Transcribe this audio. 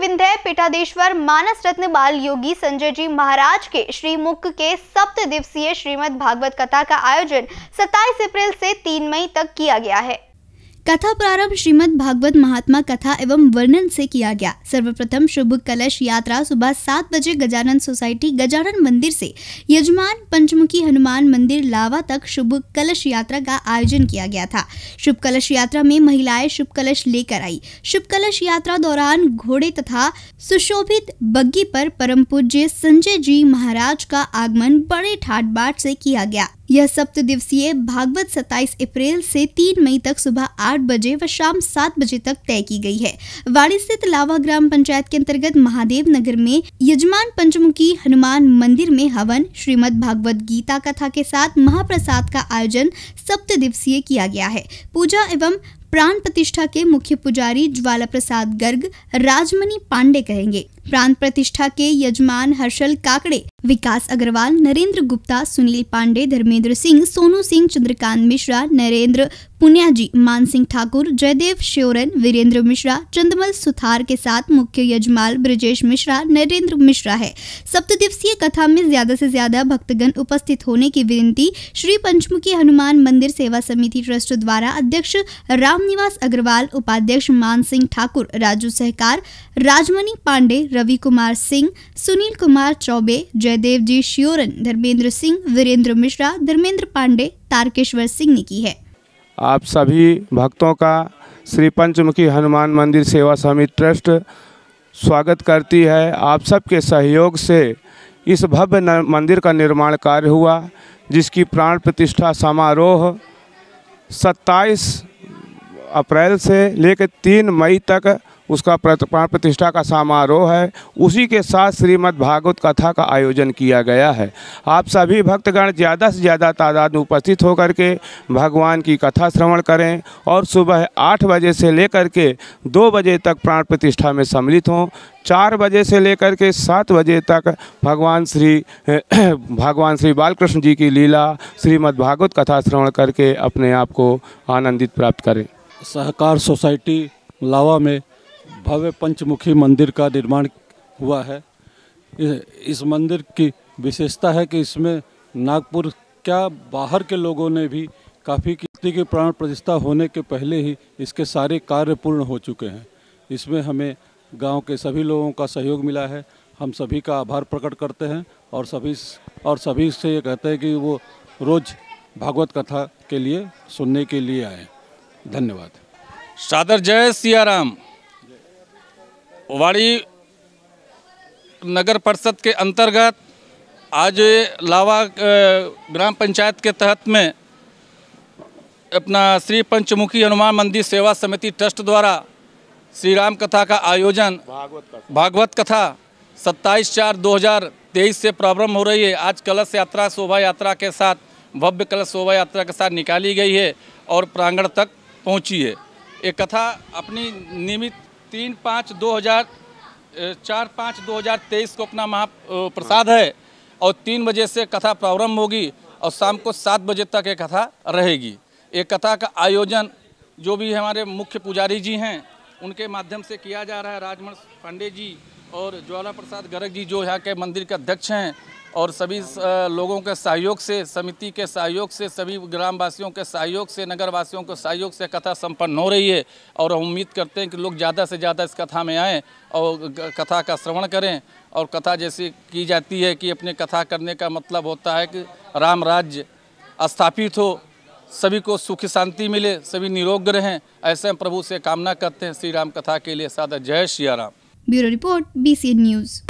विंध्य पीठाधीश्वर मानस रत्न बाल योगी संजय जी महाराज के श्रीमुख के सप्त दिवसीय श्रीमद भागवत कथा का आयोजन 27 अप्रैल से 3 मई तक किया गया है कथा प्रारंभ श्रीमद् भागवत महात्मा कथा एवं वर्णन से किया गया सर्वप्रथम शुभ कलश यात्रा सुबह सात बजे गजानन सोसाइटी गजानन मंदिर से यजमान पंचमुखी हनुमान मंदिर लावा तक शुभ कलश यात्रा का आयोजन किया गया था शुभ कलश यात्रा में महिलाएं शुभ कलश लेकर आई शुभ कलश यात्रा दौरान घोड़े तथा सुशोभित बग्गी पर परम पूज्य संजय जी महाराज का आगमन बड़े ठाट बाट से किया गया यह सप्त दिवसीय भागवत 27 अप्रैल से 3 मई तक सुबह 8 बजे व शाम 7 बजे तक तय की गई है वाणी स्थित लावा ग्राम पंचायत के अंतर्गत महादेव नगर में यजमान पंचमुखी हनुमान मंदिर में हवन श्रीमद भागवत गीता कथा के साथ महाप्रसाद का आयोजन सप्त दिवसीय किया गया है पूजा एवं प्राण प्रतिष्ठा के मुख्य पुजारी ज्वाला प्रसाद गर्ग राजमणि पांडे कहेंगे प्राण प्रतिष्ठा के यजमान हर्षल काकड़े विकास अग्रवाल नरेंद्र गुप्ता सुनील पांडे धर्मेंद्र सिंह सोनू सिंह चंद्रकांत मिश्रा नरेंद्र पुनिया जी मान सिंह ठाकुर जयदेव श्योरन वीरेंद्र मिश्रा चंदमल सुथार के साथ मुख्य यजमाल ब्रजेश मिश्रा नरेंद्र मिश्रा है दिवसीय कथा में ज्यादा से ज्यादा भक्तगण उपस्थित होने की विनती श्री पंचमुखी हनुमान मंदिर सेवा समिति ट्रस्ट द्वारा अध्यक्ष राम रामनिवास अग्रवाल उपाध्यक्ष मान सिंह ठाकुर राजू सहकार राजमणि पांडे रवि कुमार सिंह सुनील कुमार चौबे जयदेव जी श्योरन धर्मेंद्र सिंह वीरेंद्र मिश्रा धर्मेंद्र पांडे तारकेश्वर सिंह ने की है आप सभी भक्तों का श्री पंचमुखी हनुमान मंदिर सेवा समिति ट्रस्ट स्वागत करती है आप सबके सहयोग से इस भव्य मंदिर का निर्माण कार्य हुआ जिसकी प्राण प्रतिष्ठा समारोह 27 अप्रैल से लेकर तीन मई तक उसका प्राण प्रतिष्ठा का समारोह है उसी के साथ श्रीमद् भागवत कथा का आयोजन किया गया है आप सभी भक्तगण ज़्यादा से ज़्यादा तादाद में उपस्थित होकर के भगवान की कथा श्रवण करें और सुबह आठ बजे से लेकर के दो बजे तक प्राण प्रतिष्ठा में सम्मिलित हों चार बजे से लेकर के सात बजे तक भगवान श्री भगवान श्री बालकृष्ण जी की लीला श्रीमद्भागवत कथा श्रवण करके अपने आप को आनंदित प्राप्त करें सहकार सोसाइटी लावा में भव्य पंचमुखी मंदिर का निर्माण हुआ है इस मंदिर की विशेषता है कि इसमें नागपुर क्या बाहर के लोगों ने भी काफ़ी कीर्ति की प्राण प्रतिष्ठा होने के पहले ही इसके सारे कार्य पूर्ण हो चुके हैं इसमें हमें गांव के सभी लोगों का सहयोग मिला है हम सभी का आभार प्रकट करते हैं और सभी और सभी से ये कहते हैं कि वो रोज़ भागवत कथा के लिए सुनने के लिए आएँ धन्यवाद सादर जय सियाराम वाड़ी नगर परिषद के अंतर्गत आज लावा ग्राम पंचायत के तहत में अपना श्री पंचमुखी हनुमान मंदिर सेवा समिति ट्रस्ट द्वारा श्री राम कथा का आयोजन भागवत कथा 27 चार 2023 से प्रारंभ हो रही है आज कलश यात्रा शोभा यात्रा के साथ भव्य कलश शोभा यात्रा के साथ निकाली गई है और प्रांगण तक पहुंची है ये कथा अपनी नियमित तीन पाँच दो हज़ार चार पाँच दो हज़ार तेईस को अपना महा प्रसाद है और तीन बजे से कथा प्रारंभ होगी और शाम को सात बजे तक ये कथा रहेगी ये कथा का आयोजन जो भी हमारे मुख्य पुजारी जी हैं उनके माध्यम से किया जा रहा है राजमण पांडे जी और ज्वाला प्रसाद गर्ग जी जो यहाँ के मंदिर के अध्यक्ष हैं और सभी लोगों के सहयोग से समिति के सहयोग से सभी ग्रामवासियों के सहयोग से नगरवासियों के सहयोग से कथा संपन्न हो रही है और हम उम्मीद करते हैं कि लोग ज़्यादा से ज़्यादा इस कथा में आएँ और कथा का श्रवण करें और कथा जैसी की जाती है कि अपने कथा करने का मतलब होता है कि राम राज्य स्थापित हो सभी को सुख शांति मिले सभी निरोग रहें ऐसे हम प्रभु से कामना करते हैं श्री राम कथा के लिए सादा जय Shri Ram bureau report B news